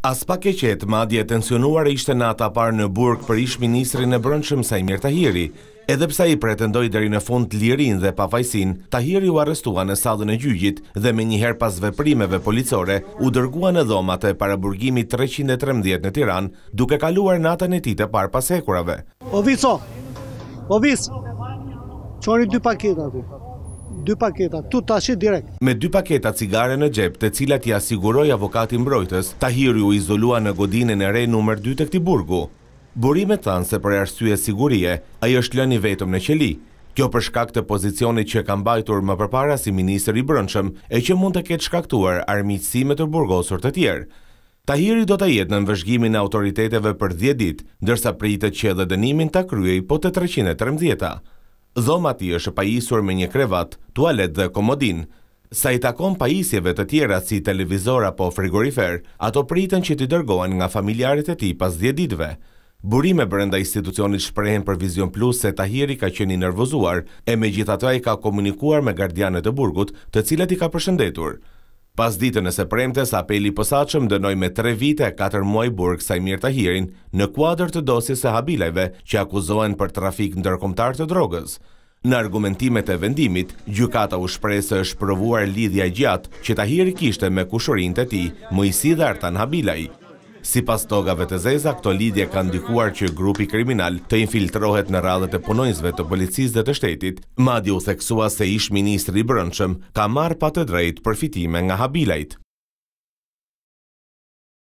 As pak e qetë, madje tensionuar e ishte nata parë në burg për ish ministri në brëndshëm Sajmir Tahiri, edhepse i pretendoj dheri në fund lirin dhe pafajsin, Tahiri u arrestua në sadhën e gjyjit dhe me njëherë pas veprimeve policore u dërgua në dhomat e para burgimi 313 në Tiran, duke kaluar natën e tite të parë pas hekurave. O viso, o viso, qëni dy paketa ku, dy paketa, tu tashi direkt. Me dy paketa cigare në gjep, të cilat i asiguroj avokati mbrojtës, Tahiri u izolua në godinën e rej nëmër 2 të këti burgu. Burime thanë se për arsye sigurie, a i është lëni vetëm në qeli. Kjo përshkak të pozicionit që kam bajtur më përpara si minister i brëndshëm e që mund të ketë shkaktuar armitsime të burgosur të tjerë. Tahiri do të jetë në vëzhgimin e autoriteteve për 10 dit, dërsa pritë që edhe dënimin të kryoj po të 313. Dhoma ti është pajisur me një krevat, tualet dhe komodin. Sa i takon pajisjeve të tjera si televizor apo frigorifer, ato pritën që ti dërgojnë nga familjarit e ti pas 10 ditve. Burime brenda institucionit shprehen për Vision Plus se Tahiri ka qeni nervozuar e me gjithatua i ka komunikuar me gardianet e burgut të cilat i ka përshëndetur. Pas ditën e sepremtes, premtes, apeli pësachëm dënoj me tre vite e katër muaj burg sa i mirë të hirin në kuadrë të dosis e habilajve që akuzohen për trafik në dërkomtar të drogës. Në argumentimet e vendimit, gjukata u shpresë është provuar lidhja gjatë që të hirë kishte me kushurin të ti, më i dhe artan habilaj. Si pas togave të zeza, këto lidje kanë dykuar që grupi kriminal të infiltrohet në radhët e punojnësve të policisë dhe të shtetit, ma di u theksua se ish ministri brëndshëm ka marë pa të drejt përfitime nga habilajt.